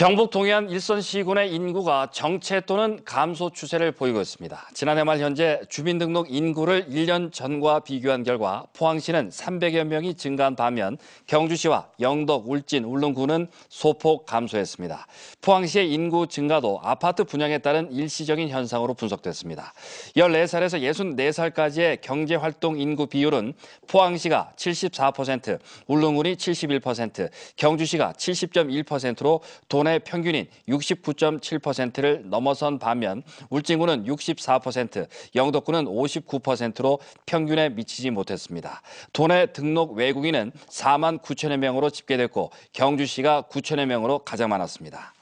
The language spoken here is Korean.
경북 동해안 일선 시군의 인구가 정체 또는 감소 추세를 보이고 있습니다. 지난해 말 현재 주민등록 인구를 1년 전과 비교한 결과 포항시는 300여 명이 증가한 반면 경주시와 영덕, 울진, 울릉구는 소폭 감소했습니다. 포항시의 인구 증가도 아파트 분양에 따른 일시적인 현상으로 분석됐습니다. 14살에서 64살까지의 경제활동 인구 비율은 포항시가 74%, 울릉군이 71%, 경주시가 70.1%로 돈의 전의 평균인 69.7%를 넘어선 반면 울진군은 64%, 영덕군은 59%로 평균에 미치지 못했습니다. 도내 등록 외국인은 4만 9천여 명으로 집계됐고 경주시가 9천여 명으로 가장 많았습니다.